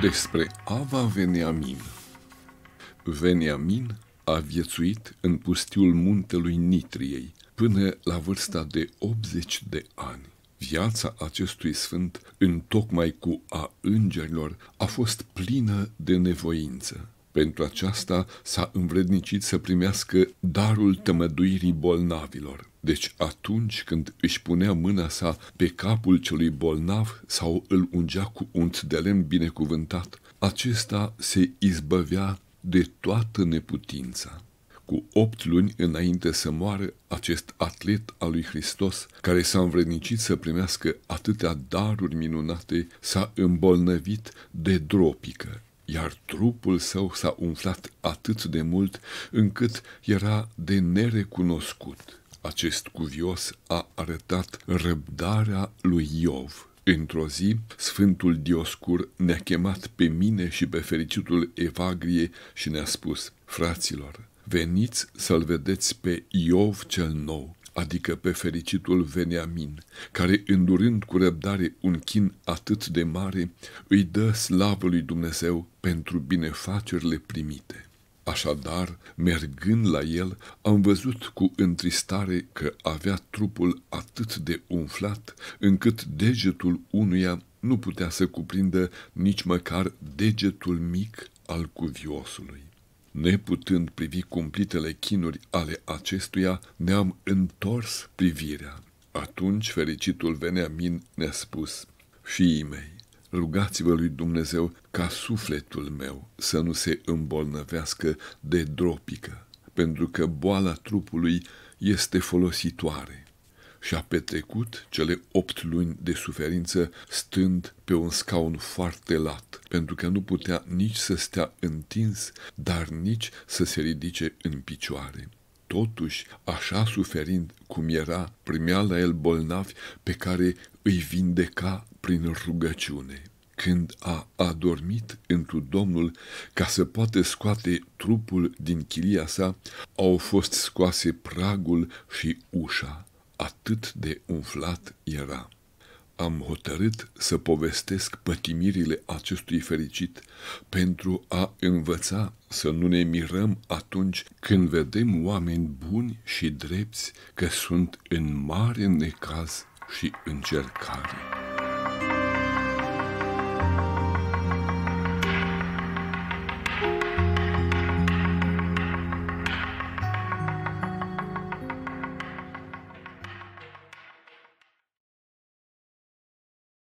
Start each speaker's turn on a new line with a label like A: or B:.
A: despre Ava Veniamin. Veniamin a viețuit în pustiul muntelui Nitriei până la vârsta de 80 de ani. Viața acestui sfânt, în tocmai cu a îngerilor, a fost plină de nevoință. Pentru aceasta s-a învrednicit să primească darul tămăduirii bolnavilor. Deci atunci când își punea mâna sa pe capul celui bolnav sau îl ungea cu unt de lemn binecuvântat, acesta se izbăvea de toată neputința. Cu opt luni înainte să moară, acest atlet al lui Hristos, care s-a învrednicit să primească atâtea daruri minunate, s-a îmbolnăvit de dropică, iar trupul său s-a umflat atât de mult încât era de nerecunoscut acest cuvios a arătat răbdarea lui Iov. Într-o zi, Sfântul Dioscur ne-a chemat pe mine și pe fericitul Evagrie și ne-a spus, fraților, veniți să-l vedeți pe Iov cel nou, adică pe fericitul Veniamin, care, îndurând cu răbdare un chin atât de mare, îi dă slavă lui Dumnezeu pentru binefacerile primite. Așadar, mergând la el, am văzut cu întristare că avea trupul atât de umflat, încât degetul unuia nu putea să cuprindă nici măcar degetul mic al cuviosului. Neputând privi cumplitele chinuri ale acestuia, ne-am întors privirea. Atunci fericitul venea min, ne-a spus, Fiii mei, Rugați-vă lui Dumnezeu ca sufletul meu să nu se îmbolnăvească de dropică, pentru că boala trupului este folositoare și a petrecut cele opt luni de suferință stând pe un scaun foarte lat, pentru că nu putea nici să stea întins, dar nici să se ridice în picioare. Totuși, așa suferind cum era, primea la el bolnavi pe care îi vindeca prin rugăciune. Când a adormit întru Domnul ca să poată scoate trupul din chilia sa, au fost scoase pragul și ușa, atât de umflat era am hotărât să povestesc pătimirile acestui fericit pentru a învăța să nu ne mirăm atunci când vedem oameni buni și drepți că sunt în mare necaz și încercare.